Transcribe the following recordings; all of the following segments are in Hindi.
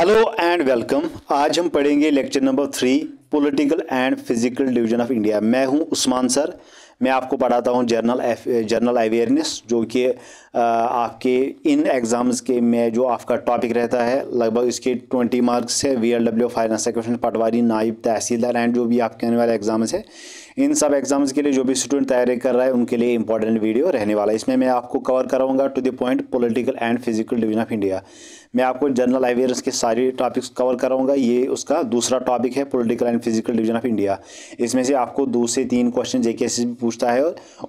हेलो एंड वेलकम आज हम पढ़ेंगे lecture number three political and physical division of India मैं हूं उस्मान सर मैं आपको पढ़ाता हूं जनरल जनरल अवेयरनेस जो कि आपके इन एग्ज़ाम्स के में जो आपका टॉपिक रहता है लगभग इसके ट्वेंटी मार्क्स है V L W finance question पटवारी नायब तहसीलदार एंड जो भी आपके आने वाले एग्ज़ाम्स है इन सब एग्ज़ाम्स के लिए जो भी स्टूडेंट तैयारी कर रहा है उनके लिए इंपॉर्टेंट वीडियो रहने वाला है इसमें मैं आपको कवर कराऊंगा to the point political and physical division of India मैं आपको जनरल अवेयरनेस के सारे टॉपिक्स कवर कराऊंगा ये उसका दूसरा टॉपिक है political and physical division of India इसमें से आपको दो से तीन क्वेश्चन जे भी पूछता है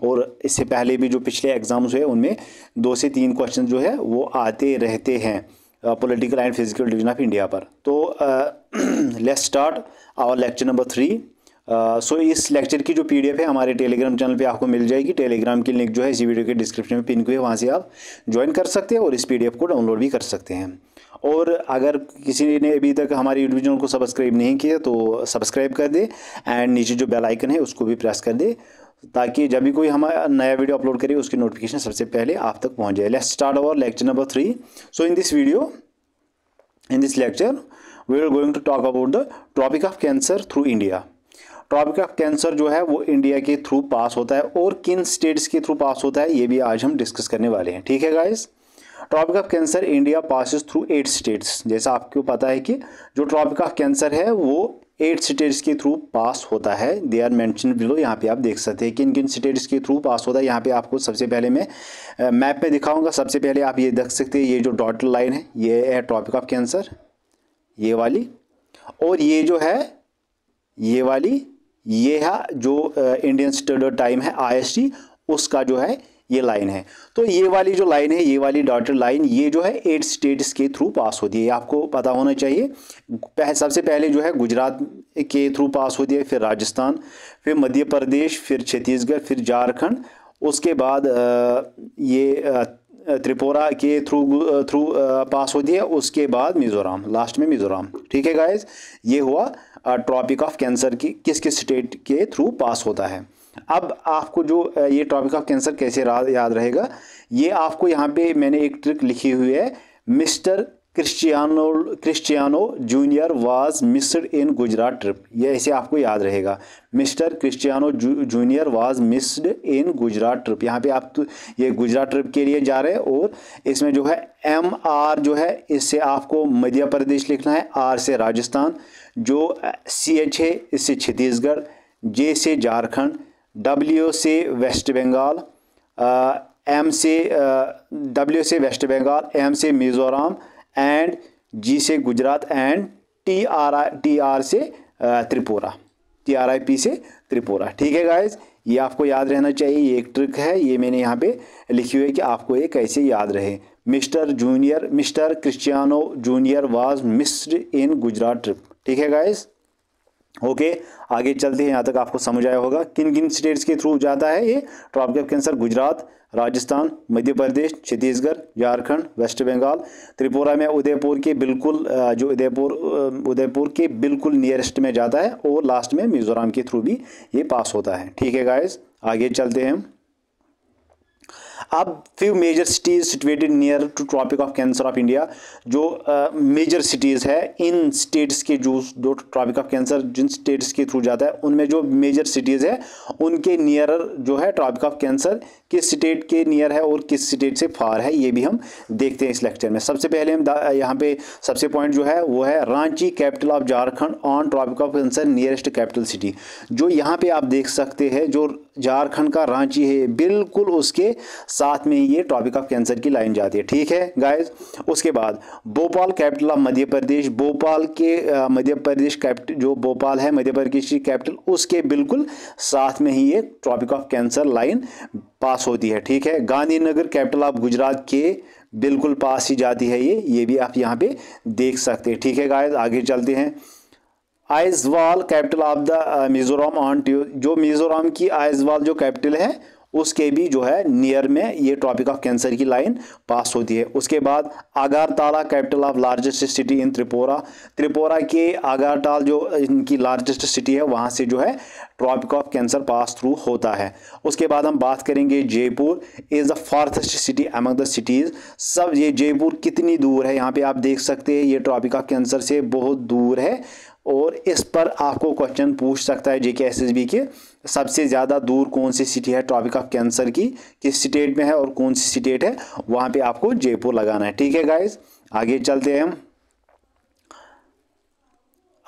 और इससे पहले भी जो पिछले एग्ज़ाम्स हुए उनमें दो से तीन क्वेश्चन जो है वो आते रहते हैं political and physical division of India पर तो let's start our lecture number three so इस लेक्चर की जो पीडीएफ है हमारे टेलीग्राम चैनल पे आपको मिल जाएगी टेलीग्राम की लिंक जो है इसी वीडियो के डिस्क्रिप्शन में पिन हुई है वहाँ से आप ज्वाइन कर सकते हैं और इस पीडीएफ को डाउनलोड भी कर सकते हैं और अगर किसी ने अभी तक हमारे यूट्यूब चैनल को सब्सक्राइब नहीं किया तो सब्सक्राइब कर दे एंड नीचे जो बेल आइकन है उसको भी प्रेस कर दे ताकि जब भी कोई हम नया वीडियो अपलोड करे उसकी नोटिफिकेशन सबसे पहले आप तक पहुंच जाए let's start our lecture number three so in this video in this lecture we are going to talk about the topic of cancer through India tropic of cancer जो है वो इंडिया के थ्रू पास होता है और किन स्टेट्स के थ्रू पास होता है ये भी आज हम डिस्कस करने वाले हैं ठीक है guys tropic of cancer India passes through eight states जैसा आपको पता है कि जो ट्रॉपिक ऑफ कैंसर है वो एट स्टेट्स के थ्रू पास होता है दे आर मैंशन बिलो यहाँ पे आप देख सकते हैं किन किन स्टेट्स के थ्रू पास होता है यहाँ पे आपको सबसे पहले मैं मैप में दिखाऊंगा सबसे पहले आप ये देख सकते हैं ये जो डॉट लाइन है ये है टॉपिक ऑफ कैंसर ये वाली और ये जो है ये वाली ये है जो इंडियन स्टैंडर्ड टाइम है आई उसका जो है ये लाइन है तो ये वाली जो लाइन है ये वाली डॉटेड लाइन ये जो है एट स्टेट्स के थ्रू पास होती है आपको पता होना चाहिए पह, सबसे पहले जो है गुजरात के थ्रू पास होती है फिर राजस्थान फिर मध्य प्रदेश फिर छत्तीसगढ़ फिर झारखंड उसके बाद ये त्रिपुरा के थ्रू थ्रू पास होती है उसके बाद मिज़ोरम लास्ट में मिज़ोरम ठीक है गाइज ये हुआ ट्रॉपिक ऑफ कैंसर की किस किस स्टेट के थ्रू पास होता है अब आपको जो ये टॉपिक ऑफ कैंसर कैसे याद रहेगा ये आपको यहाँ पे मैंने एक ट्रिक लिखी हुई है mister Cristiano Cristiano junior was missed in Gujarat trip ये ऐसे आपको याद रहेगा mister Cristiano junior was missed in Gujarat trip यहाँ पे आप तो ये गुजरात ट्रिप के लिए जा रहे हैं और इसमें जो है एम आर जो है इससे आपको मध्य प्रदेश लिखना है आर से राजस्थान जो सी एच है इससे छत्तीसगढ़ जे से झारखंड डब्ल्यू से वेस्ट बंगाल एम से डब्ल्यू से वेस्ट बंगाल एम से मिज़ोरम एंड जी से Gujarat and T R I T R से Tripura T R I P से त्रिपुरा ठीक है गाइज ये आपको याद रहना चाहिए ये एक ट्रिक है ये मैंने यहाँ पे लिखी हुई है कि आपको ये कैसे याद रहे mister junior mister Cristiano junior was missed in Gujarat trip ठीक है गाइज ओके okay, आगे चलते हैं यहाँ तक आपको समझ आया होगा किन किन स्टेट्स के थ्रू जाता है ये tropic of cancer Gujarat Rajasthan Madhya Pradesh Chhattisgarh Jharkhand west Bengal Tripura में उदयपुर के बिल्कुल जो उदयपुर उदयपुर के बिल्कुल नियरेस्ट में जाता है और लास्ट में मिजोरम के थ्रू भी ये पास होता है ठीक है गाइज आगे चलते हैं अब few major cities situated near to tropic of cancer of India जो मेजर सिटीज़ है इन स्टेट्स के जो जो ट्रॉपिक ऑफ कैंसर जिन स्टेट्स के थ्रू जाता है उनमें जो मेजर सिटीज़ है उनके नियर जो है ट्रॉपिक ऑफ कैंसर किस स्टेट के नियर है और किस स्टेट से फार है ये भी हम देखते हैं इस लेक्चर में सबसे पहले हम यहाँ पे सबसे पॉइंट जो है वो है Ranchi capital of Jharkhand on tropic of cancer nearest capital city जो यहाँ पे आप देख सकते हैं जो झारखंड का रांची है बिल्कुल उसके साथ में ये टॉपिक ऑफ कैंसर की लाइन जाती है ठीक है गाइज उसके बाद भोपाल कैपिटल ऑफ मध्य प्रदेश भोपाल के मध्य प्रदेश कैपिटल जो भोपाल है मध्य प्रदेश की कैपिटल उसके बिल्कुल साथ में ही ये topic of cancer line pass होती है ठीक है गांधीनगर कैपिटल ऑफ गुजरात के बिल्कुल पास ही जाती है ये ये भी आप यहाँ पे देख सकते हैं ठीक है गाइज आगे चलते हैं Aizawl capital of the Mizoram on जो मिजोरम की आइजवाल जो कैपिटल है उसके भी जो है नियर में ये ट्रॉपिक ऑफ कैंसर की लाइन पास होती है उसके बाद Agartala capital of largest city in Tripura Tripura के आगारताल जो इनकी लार्जेस्ट सिटी है वहाँ से जो है tropic of cancer pass through होता है उसके बाद हम बात करेंगे Jaipur is the farthest city among the cities सब ये जयपुर कितनी दूर है यहाँ पे आप देख सकते हैं ये ट्रॉपिक ऑफ कैंसर से बहुत दूर है और इस पर आपको क्वेश्चन पूछ सकता है जे के एस एस बी के सबसे ज़्यादा दूर कौन सी सिटी है ट्रॉपिक ऑफ कैंसर की किस स्टेट में है और कौन सी स्टेट है वहाँ पे आपको जयपुर लगाना है ठीक है गाइज आगे चलते हैं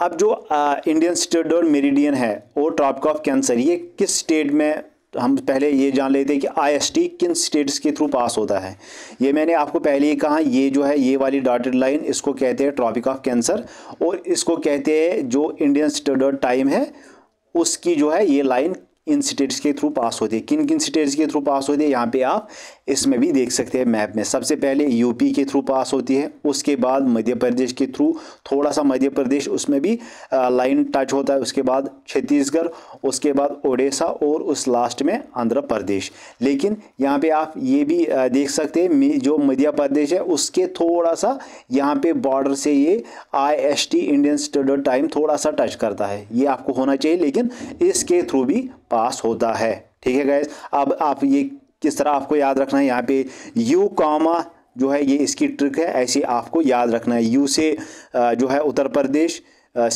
अब जो आ, इंडियन स्टेट और मेरिडियन है और ट्रॉपिक ऑफ कैंसर ये किस स्टेट में हम पहले ये जान लेते हैं कि आईएसटी किन स्टेट्स के थ्रू पास होता है ये मैंने आपको पहले ही कहा ये जो है ये वाली डॉटेड लाइन इसको कहते हैं ट्रॉपिक ऑफ कैंसर और इसको कहते हैं जो इंडियन स्टैंडर्ड टाइम है उसकी जो है ये लाइन इन स्टेट्स के थ्रू पास होती है किन किन स्टेट्स के थ्रू पास होती है यहाँ पे आप इसमें भी देख सकते हैं मैप में सबसे पहले यूपी के थ्रू पास होती है उसके बाद मध्य प्रदेश के थ्रू थोड़ा सा मध्य प्रदेश उसमें भी लाइन टच होता है उसके बाद छत्तीसगढ़ उसके बाद ओडिशा और उस लास्ट में आंध्र प्रदेश लेकिन यहाँ पर आप ये भी देख सकते हैं जो मध्य प्रदेश है उसके थोड़ा सा यहाँ पर बॉर्डर से ये I S T Indian standard time थोड़ा सा टच करता है ये आपको होना चाहिए लेकिन इसके थ्रू भी पास होता है ठीक है गैस अब आप ये किस तरह आपको याद रखना है यहाँ पे यू कॉमा जो है ये इसकी ट्रिक है ऐसे आपको याद रखना है यू से जो है उत्तर प्रदेश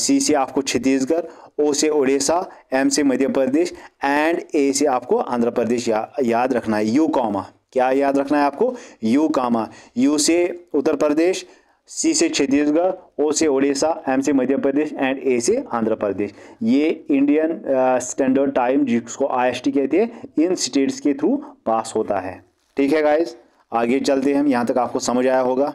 सी से आपको छत्तीसगढ़ ओ से उड़ीसा एम से मध्य प्रदेश एंड ए से आपको आंध्र प्रदेश या, याद रखना है यू कॉमा क्या याद रखना है आपको यू कामा यू से उत्तर प्रदेश सी से छत्तीसगढ़ ओ से ओडिशा एम से मध्य प्रदेश एंड ए से आंध्र प्रदेश ये इंडियन स्टैंडर्ड टाइम जिसको आईएसटी कहते हैं इन स्टेट्स के थ्रू पास होता है ठीक है गाइज आगे चलते हैं हम यहाँ तक आपको समझ आया होगा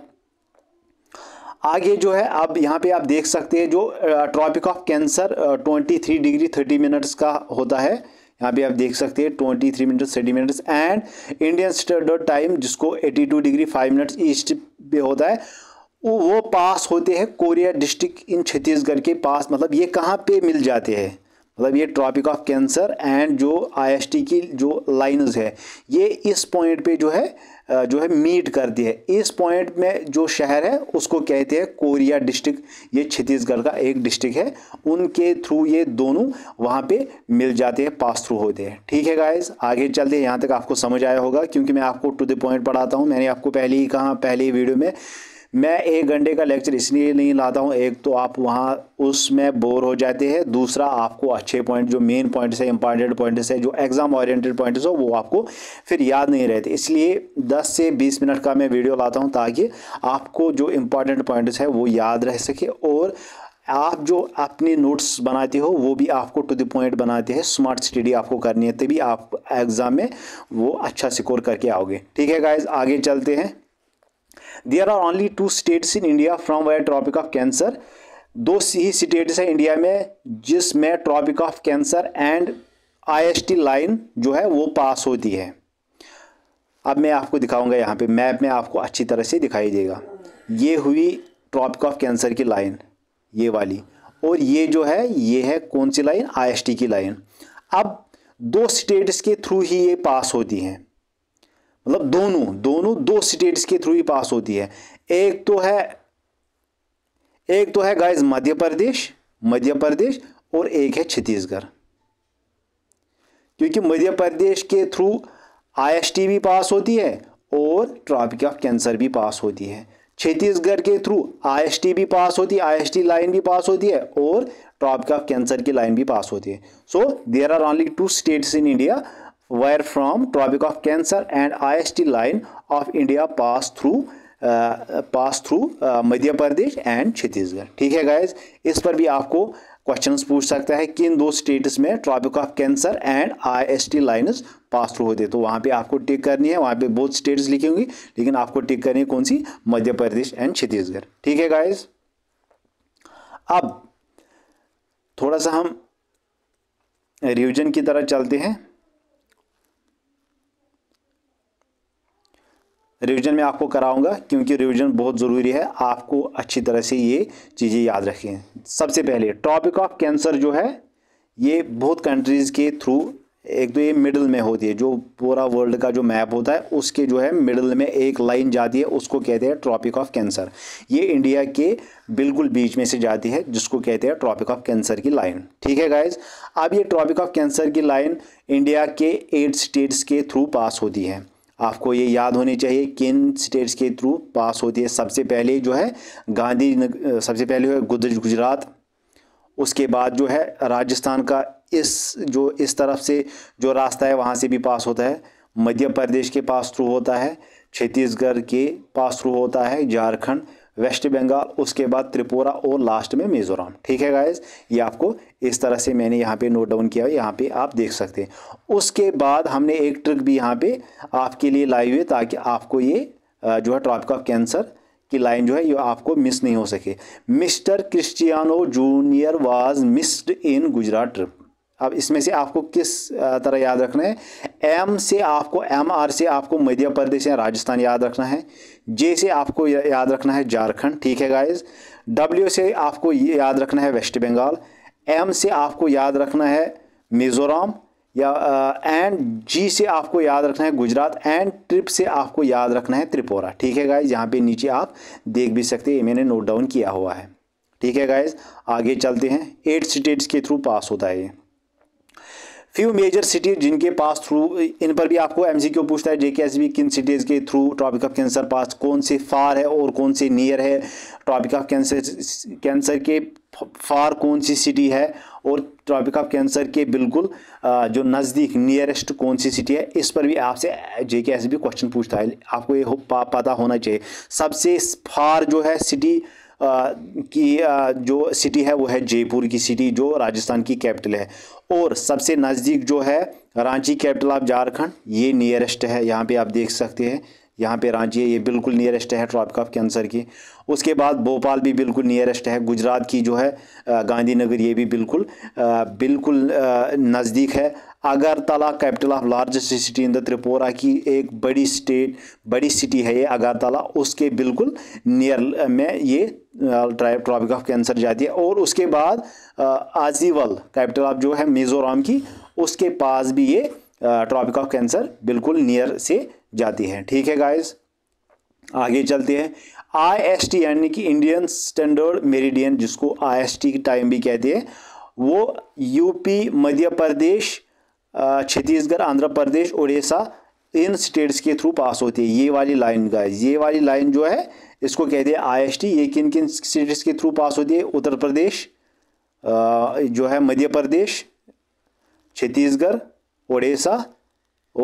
आगे जो है अब यहाँ पे आप देख सकते हैं जो tropic of cancer twenty three degree thirty minutes का होता है यहाँ पे आप देख सकते हैं twenty three minutes thirty minutes and Indian standard time जिसको eighty two degree five minutes east पे होता है वो पास होते हैं कोरिया डिस्ट्रिक्ट इन छत्तीसगढ़ के पास मतलब ये कहाँ पे मिल जाते हैं मतलब ये ट्रॉपिक ऑफ कैंसर एंड जो आईएसटी की जो लाइंस है ये इस पॉइंट पे जो है जो है मीट करती है इस पॉइंट में जो शहर है उसको कहते हैं कोरिया डिस्ट्रिक्ट ये छत्तीसगढ़ का एक डिस्ट्रिक्ट है उनके थ्रू ये दोनों वहाँ पे मिल जाते हैं पास थ्रू होते हैं ठीक है गाइज आगे चलते हैं यहाँ तक आपको समझ आया होगा क्योंकि मैं आपको टू द पॉइंट पढ़ाता हूँ मैंने आपको पहले ही कहा पहले ही वीडियो में मैं एक घंटे का लेक्चर इसलिए नहीं लाता हूँ एक तो आप वहाँ उसमें बोर हो जाते हैं दूसरा आपको अच्छे पॉइंट जो मेन पॉइंट्स है इंपॉर्टेंट पॉइंट्स है जो एग्ज़ाम ओरिएंटेड पॉइंट्स हो वो आपको फिर याद नहीं रहते इसलिए 10 से 20 मिनट का मैं वीडियो लाता हूँ ताकि आपको जो इंपॉर्टेंट पॉइंट्स है वो याद रह सके और आप जो अपने नोट्स बनाते हो वो भी आपको टू द पॉइंट बनाते हैं स्मार्ट स्टडी आपको करनी है तभी आप एग्ज़ाम में वो अच्छा स्कोर करके आओगे ठीक है गाइज आगे चलते हैं there are only two states in India from where tropic of cancer दो ही स्टेट्स हैं इंडिया में जिसमें tropic of cancer and IST line जो है वो पास होती है अब मैं आपको दिखाऊंगा यहाँ पे मैप में आपको अच्छी तरह से दिखाई देगा ये हुई ट्रॉपिक ऑफ कैंसर की लाइन ये वाली और ये जो है ये है कौन सी लाइन आईएसटी की लाइन अब दो स्टेट्स के थ्रू ही ये पास होती हैं मतलब दोनों दोनों दो स्टेट्स के थ्रू ही पास होती है एक तो है एक तो है गाइस मध्य प्रदेश मध्य प्रदेश और एक है छत्तीसगढ़ क्योंकि मध्य प्रदेश के थ्रू आईएसटी भी पास होती है और ट्रॉपिक ऑफ कैंसर भी पास होती है छत्तीसगढ़ के थ्रू आईएसटी भी पास होती है आईएसटी लाइन भी पास होती है और ट्रॉपिक ऑफ कैंसर की लाइन भी पास होती है so there are only two states in India where from tropic of cancer and I S T line of India pass through Madhya Pradesh and Chhattisgarh ठीक है गाइज इस पर भी आपको क्वेश्चंस पूछ सकता है किन दो स्टेट्स में tropic of cancer and IST lines pass through होते तो वहाँ पे आपको टिक करनी है वहाँ पे बहुत स्टेट्स लिखी होंगी लेकिन आपको टिक करनी है कौन सी मध्य प्रदेश एंड छत्तीसगढ़ ठीक है गाइज अब थोड़ा सा हम रिविजन की तरह चलते हैं रिवीजन मैं आपको कराऊंगा क्योंकि रिवीजन बहुत ज़रूरी है आपको अच्छी तरह से ये चीज़ें याद रखें सबसे पहले टॉपिक ऑफ कैंसर जो है ये बहुत कंट्रीज़ के थ्रू एक तो ये मिडल में होती है जो पूरा वर्ल्ड का जो मैप होता है उसके जो है मिडल में एक लाइन जाती है उसको कहते हैं ट्रॉपिक ऑफ कैंसर ये इंडिया के बिल्कुल बीच में से जाती है जिसको कहते हैं ट्रॉपिक ऑफ कैंसर की लाइन ठीक है गाइज अब ये ट्रॉपिक ऑफ कैंसर की लाइन इंडिया के एट स्टेट्स के थ्रू पास होती है आपको ये याद होनी चाहिए किन स्टेट्स के थ्रू पास होती है सबसे पहले जो है गांधी सबसे पहले है गुजरात उसके बाद जो है राजस्थान का इस जो इस तरफ से जो रास्ता है वहाँ से भी पास होता है मध्य प्रदेश के पास थ्रू होता है छत्तीसगढ़ के पास थ्रू होता है झारखंड वेस्ट बंगाल उसके बाद त्रिपुरा और लास्ट में मिजोरम ठीक है गाइज ये आपको इस तरह से मैंने यहाँ पे नोट डाउन किया है यहाँ पे आप देख सकते हैं उसके बाद हमने एक ट्रिक भी यहाँ पे आपके लिए लाई हुई ताकि आपको ये जो है ट्रॉपिक ऑफ कैंसर की लाइन जो है ये आपको मिस नहीं हो सके mister Cristiano junior was missed in Gujarat trip अब इसमें से आपको किस तरह याद रखना है एम से आपको एम आर से आपको मध्य प्रदेश या राजस्थान याद रखना है जे से आपको याद रखना है झारखंड ठीक है गाइस डब्ल्यू से आपको ये याद रखना है वेस्ट बंगाल एम से आपको याद रखना है मिज़ोरम या एंड जी से आपको याद रखना है गुजरात एंड ट्रिप से आपको याद रखना है त्रिपुरा ठीक है गाइज यहाँ पे नीचे आप देख भी सकते हैं मैंने नोट डाउन किया हुआ है ठीक है गाइज आगे चलते हैं एट स्टेट्स के थ्रू पास होता है ये फ्यू मेजर सिटीज जिनके पास थ्रू इन पर भी आपको एम पूछता है जे किन सिटीज़ के through tropic of cancer pass कौन से फार है और कौन से नियर है ट्रॉपिक ऑफ कैंसर कैंसर के फार कौन सी सिटी है और ट्रॉपिक ऑफ कैंसर के बिल्कुल जो नज़दीक नियरेस्ट कौन सी सिटी है इस पर भी आपसे जे के एस बी क्वेश्चन पूछता है आपको ये पता होना चाहिए सबसे फार जो है सिटी की जो सिटी है वो है जयपुर की सिटी जो राजस्थान की कैपिटल है और सबसे नज़दीक जो है रांची कैपिटल ऑफ झारखंड ये नियरेस्ट है यहाँ पे आप देख सकते हैं यहाँ पे रांची है ये बिल्कुल नियरेस्ट है ट्रॉप कप कैंसर की उसके बाद भोपाल भी बिल्कुल नियरेस्ट है गुजरात की जो है गांधीनगर ये भी बिल्कुल बिल्कुल नज़दीक है Agartala capital of largest city in the Tripura की एक बड़ी स्टेट बड़ी सिटी है ये अगरतला उसके बिल्कुल नियर में ये ट्रॉपिक ऑफ कैंसर जाती है और उसके बाद आजीवल कैपिटल ऑफ जो है मिजोराम की उसके पास भी ये ट्रॉपिक ऑफ कैंसर बिल्कुल नियर से जाती है ठीक है गाइज आगे चलते हैं आई एस टी यानी कि इंडियन स्टैंडर्ड मेरिडियन जिसको आई एस टी टाइम भी कहते हैं वो यूपी मध्य प्रदेश छत्तीसगढ़ आंध्र प्रदेश उड़ीसा इन स्टेट्स के थ्रू पास होती है ये वाली लाइन का ये वाली लाइन जो है इसको कहते हैं आईएसटी ये किन किन स्टेट्स के थ्रू पास होती है उत्तर प्रदेश जो है मध्य प्रदेश छत्तीसगढ़ उड़ीसा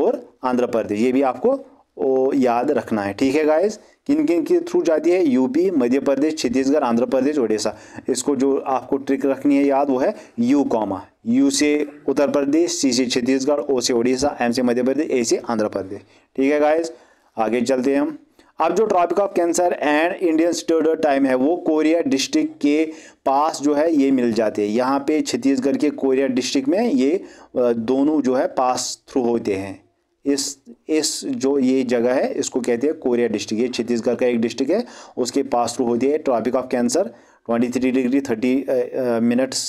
और आंध्र प्रदेश ये भी आपको वो याद रखना है ठीक है गाइस किन किन के थ्रू जाती है यूपी मध्य प्रदेश छत्तीसगढ़ आंध्र प्रदेश उड़ीसा इसको जो आपको ट्रिक रखनी है याद वो है यू कॉमा यू से उत्तर प्रदेश सी से छत्तीसगढ़ ओ से उड़ीसा एम से मध्य प्रदेश ए से आंध्र प्रदेश ठीक है गाइस आगे चलते हैं हम अब जो tropic of cancer and Indian standard time है वो कोरिया डिस्ट्रिक्ट के पास जो है ये मिल जाते हैं यहाँ पे छत्तीसगढ़ के कोरिया डिस्ट्रिक्ट में ये दोनों जो है पास थ्रू होते हैं इस इस जो ये जगह है इसको कहते हैं कोरिया डिस्ट्रिक्ट ये छत्तीसगढ़ का एक डिस्ट्रिक्ट है उसके पास थ्रू होती है tropic of cancer 23 degree 30 minutes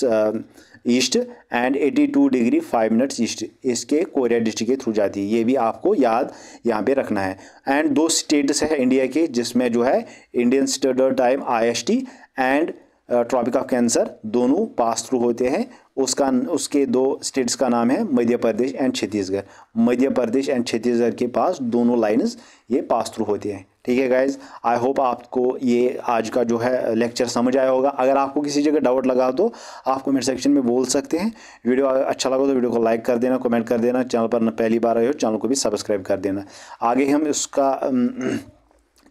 east and 82 degree 5 minutes east इसके कोरिया डिस्ट्रिक्ट के थ्रू जाती है ये भी आपको याद यहाँ पे रखना है एंड दो स्टेट्स है इंडिया के जिसमें जो है इंडियन स्टैंडर्ड टाइम आई एंड ट्रॉपिक ऑफ कैंसर दोनों पास थ्रू होते हैं उसका उसके दो स्टेट्स का नाम है मध्य प्रदेश एंड छत्तीसगढ़ मध्य प्रदेश एंड छत्तीसगढ़ के पास दोनों लाइन्स ये पास थ्रू होते हैं ठीक है गाइज आई होप आपको ये आज का जो है लेक्चर समझ आया होगा अगर आपको किसी जगह डाउट लगा तो आप कमेंट सेक्शन में बोल सकते हैं वीडियो अच्छा लगा तो वीडियो को लाइक कर देना कमेंट कर देना चैनल पर पहली बार आए हो चैनल को भी सब्सक्राइब कर देना आगे हम उसका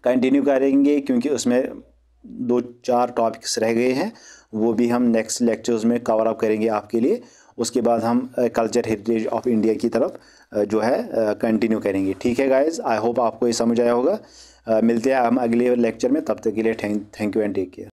कंटिन्यू करेंगे क्योंकि उसमें दो चार टॉपिक्स रह गए हैं वो भी हम नेक्स्ट लेक्चर्स में कवर अप करेंगे आपके लिए उसके बाद हम कल्चर हेरिटेज ऑफ इंडिया की तरफ जो है कंटिन्यू करेंगे ठीक है गाइज आई होप आपको ये समझ आया होगा मिलते हैं हम अगले लेक्चर में तब तक के लिए thank thank you and take care